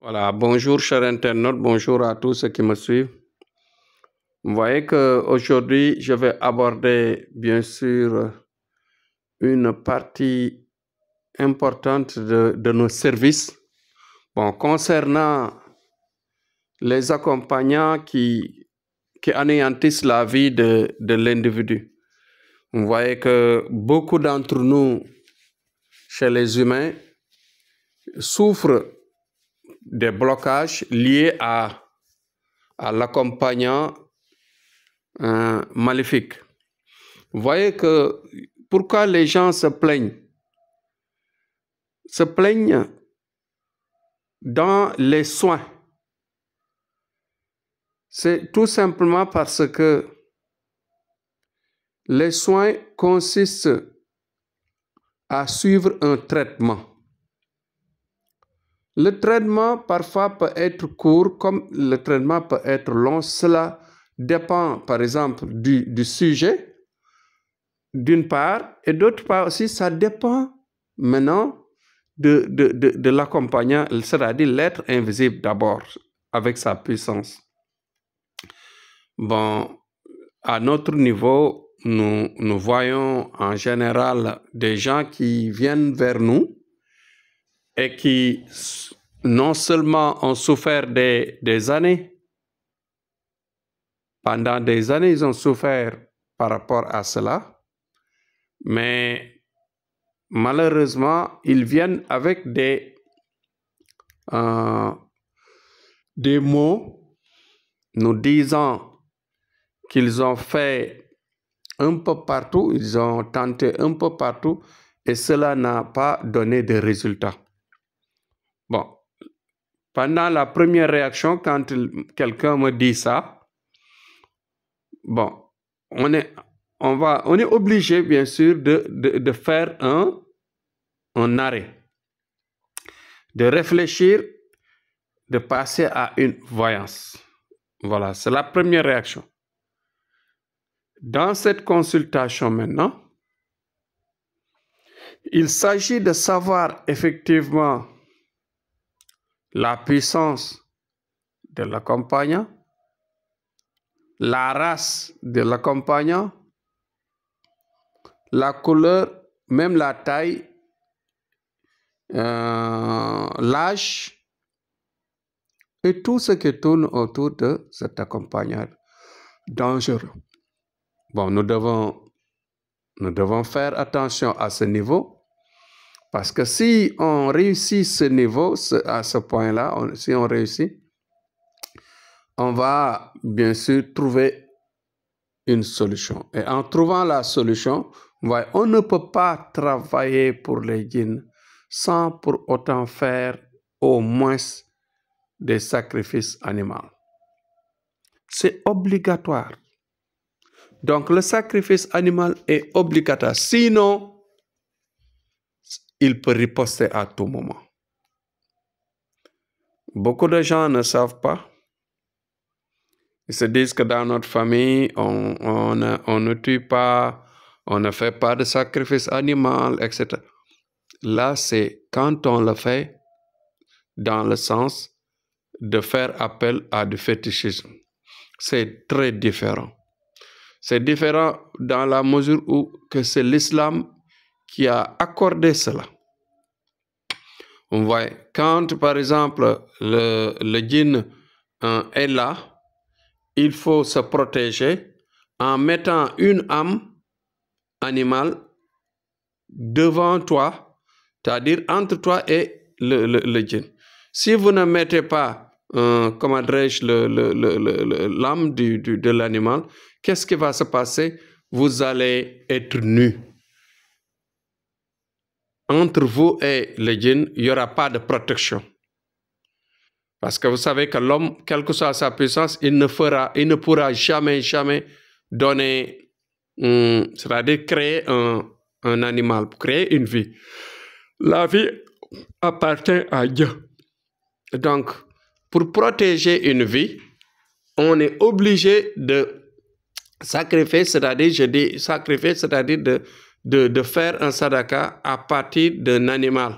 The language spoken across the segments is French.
Voilà, bonjour chers internautes, bonjour à tous ceux qui me suivent. Vous voyez qu'aujourd'hui, je vais aborder bien sûr une partie importante de, nos services. Bon, concernant les accompagnants qui, qui anéantissent la vie de, de l'individu. Vous voyez que beaucoup d'entre nous, chez les humains, souffrent des blocages liés à, l'accompagnant euh, maléfique. Vous voyez que pourquoi les gens se plaignent Se plaignent dans les soins. C'est tout simplement parce que les soins consistent à suivre un traitement. Le traitement parfois peut être court comme le traitement peut être long. Cela dépend par exemple du, sujet d'une part et d'autre part aussi ça dépend maintenant de, de, de, de l'accompagnant, c'est-à-dire l'être invisible d'abord avec sa puissance. Bon, à notre niveau, nous, nous voyons en général des gens qui viennent vers nous et qui non seulement ont souffert des, années, pendant des années, ils ont souffert par rapport à cela, mais malheureusement, ils viennent avec des, euh, des mots nous disant qu'ils ont fait un peu partout, ils ont tenté un peu partout, et cela n'a pas donné de résultats. Pendant la première réaction, quand quelqu'un me dit ça, bon, on est, on va, on est obligé, bien sûr, de, faire un, un arrêt, de réfléchir, de passer à une voyance. Voilà, c'est la première réaction. Dans cette consultation maintenant, il s'agit de savoir effectivement la puissance de l'accompagnant, la race de l'accompagnant, la couleur, même la taille, euh, l'âge et tout ce qui tourne autour de cet accompagnant dangereux. Bon, nous devons, nous devons faire attention à ce niveau parce que si on réussit ce niveau, à ce point-là, si on réussit, on va bien sûr trouver une solution. Et en trouvant la solution, on ne peut pas travailler pour les djinns sans pour autant faire au moins des sacrifices animaux. C'est obligatoire. Donc le sacrifice animal est obligatoire. Sinon, il peut riposter à tout moment. Beaucoup de gens ne savent pas. Ils se disent que dans notre famille, on, ne tue pas, on ne fait pas de sacrifice animal, etc. Là, c'est quand on le fait dans le sens de faire appel à du fétichisme. C'est très différent. C'est différent dans la mesure où que c'est l'islam qui a accordé cela. On voit, quand par exemple le, le djinn hein, est là, il faut se protéger en mettant une âme animale devant toi, c'est-à-dire entre toi et le, le, djinn. Si vous ne mettez pas, hein, comment dirais-je, l'âme de l'animal, qu'est-ce qui va se passer Vous allez être nu entre vous et les djinn, il n'y aura pas de protection. Parce que vous savez que l'homme, quelle que soit sa puissance, il ne fera, il ne pourra jamais, jamais donner, hum, c'est-à-dire créer un, animal, créer une vie. La vie appartient à Dieu. Donc, pour protéger une vie, on est obligé de sacrifier, c'est-à-dire, je dis sacrifier, c'est-à-dire de de, de faire un sadaka à partir d'un animal,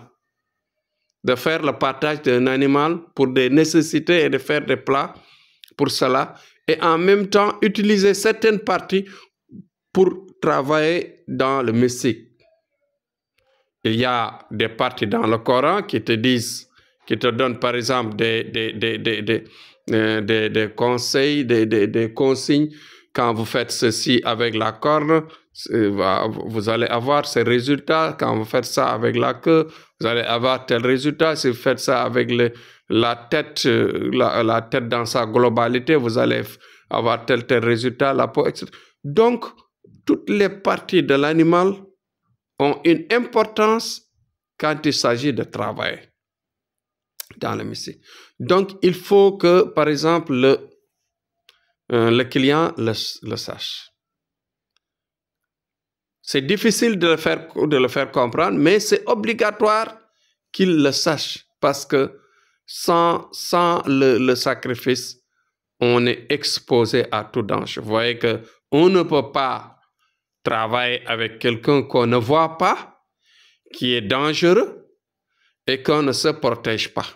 de faire le partage d'un animal pour des nécessités et de faire des plats pour cela, et en même temps utiliser certaines parties pour travailler dans le messie. Il y a des parties dans le Coran qui te disent, qui te donnent par exemple des, des, des, des des, euh, des, conseils, des, des, des, consignes. Quand vous faites ceci avec la corne, vous allez avoir ces résultats quand vous faites ça avec la queue, vous allez avoir tel résultat. Si vous faites ça avec le, la tête, euh, la, tête dans sa globalité, vous allez avoir tel tel résultat, la peau, etc. Donc, toutes les parties de l'animal ont une importance quand il s'agit de travail dans le métier. Donc, il faut que, par exemple, le, euh, le client le sache. C'est difficile de le, faire, de le faire comprendre, mais c'est obligatoire qu'il le sache parce que sans, sans le, sacrifice, on est exposé à tout danger. Vous voyez qu'on ne peut pas travailler avec quelqu'un qu'on ne voit pas, qui est dangereux et qu'on ne se protège pas.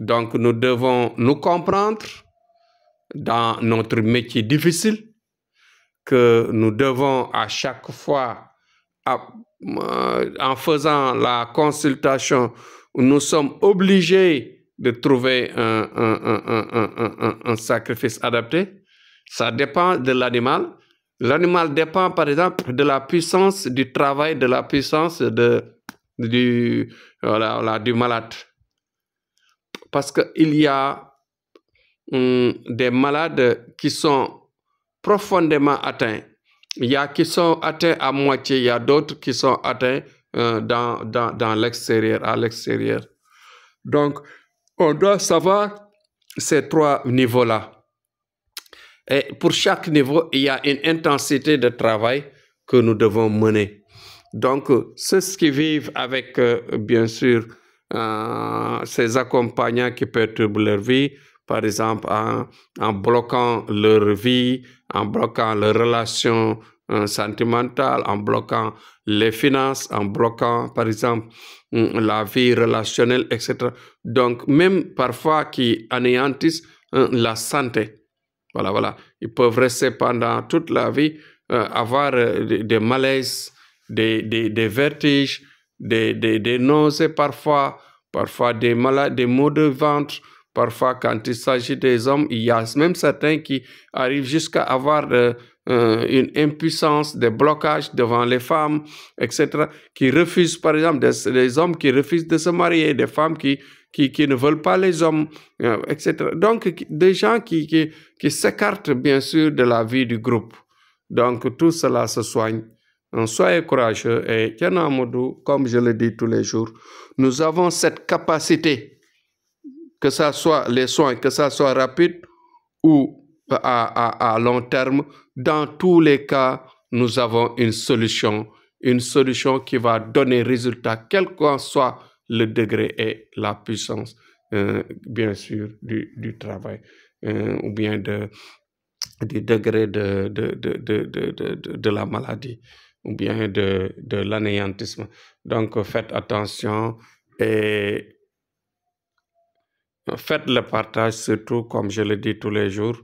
Donc nous devons nous comprendre dans notre métier difficile que nous devons à chaque fois, euh, en faisant la consultation, nous sommes obligés de trouver un, un, un, un sacrifice adapté. Ça dépend de l'animal. L'animal dépend, par exemple, de la puissance du travail, de la puissance de, du, voilà, du malade. Parce qu'il y a hum, des malades qui sont profondément atteints. Il y a qui sont atteints à moitié, il y a d'autres qui sont atteints euh, dans, dans, dans l'extérieur, à l'extérieur. Donc, on doit savoir ces trois niveaux-là. Et pour chaque niveau, il y a une intensité de travail que nous devons mener. Donc, ceux qui vivent avec, euh, bien sûr, euh, ces accompagnants qui perturbent leur vie, par exemple, en, bloquant leur vie, en bloquant leurs relations euh, sentimentales, en bloquant les finances, en bloquant, par exemple, hum, la vie relationnelle, etc. Donc, même parfois qui anéantissent euh, la santé. Voilà, voilà. Ils peuvent rester pendant toute la vie, euh, avoir des, malaises, des, des, des vertiges, des, nausées parfois, parfois des, malades, des maux de ventre, Parfois, quand il s'agit des hommes, il y a même certains qui arrivent jusqu'à avoir euh, euh, une impuissance, des blocages devant les femmes, etc., qui refusent, par exemple, des, hommes qui refusent de se marier, des femmes qui, qui, qui ne veulent pas les hommes, euh, etc. Donc, des gens qui, qui, qui s'écartent, bien sûr, de la vie du groupe. Donc, tout cela se soigne. soyez courageux et comme je le dis tous les jours, nous avons cette capacité que ce soit les soins, que ça soit rapide ou euh, à, long terme, dans tous les cas, nous avons une solution, une solution qui va donner résultat, quel qu'en soit le degré et la puissance, euh, bien sûr, du, travail euh, ou bien du degré de, de, la maladie ou bien de, de l'anéantissement. Donc, faites attention et Faites le partage surtout, comme je le dis tous les jours,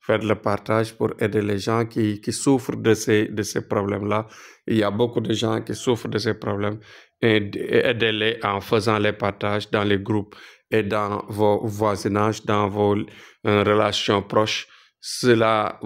faites le partage pour aider les gens qui, qui souffrent de ces, de ces problèmes-là. Il y a beaucoup de gens qui souffrent de ces problèmes. Aidez-les en faisant les partages dans les groupes et dans vos voisinages, dans vos euh, relations proches. Cela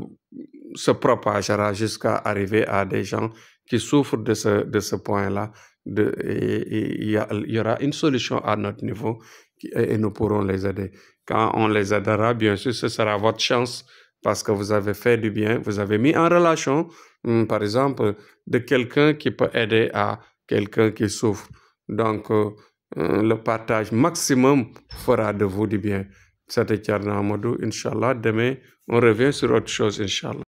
se propagera jusqu'à arriver à des gens qui souffrent de ce, de ce point-là. Il y aura une solution à notre niveau et nous pourrons les aider. Quand on les aidera, bien sûr, ce sera votre chance parce que vous avez fait du bien, vous avez mis en relation, hmm, par exemple, de quelqu'un qui peut aider à quelqu'un qui souffre. Donc, euh, euh, le partage maximum fera de vous du bien. C'était Amadou. Inch'Allah. Demain, on revient sur autre chose, Inch'Allah.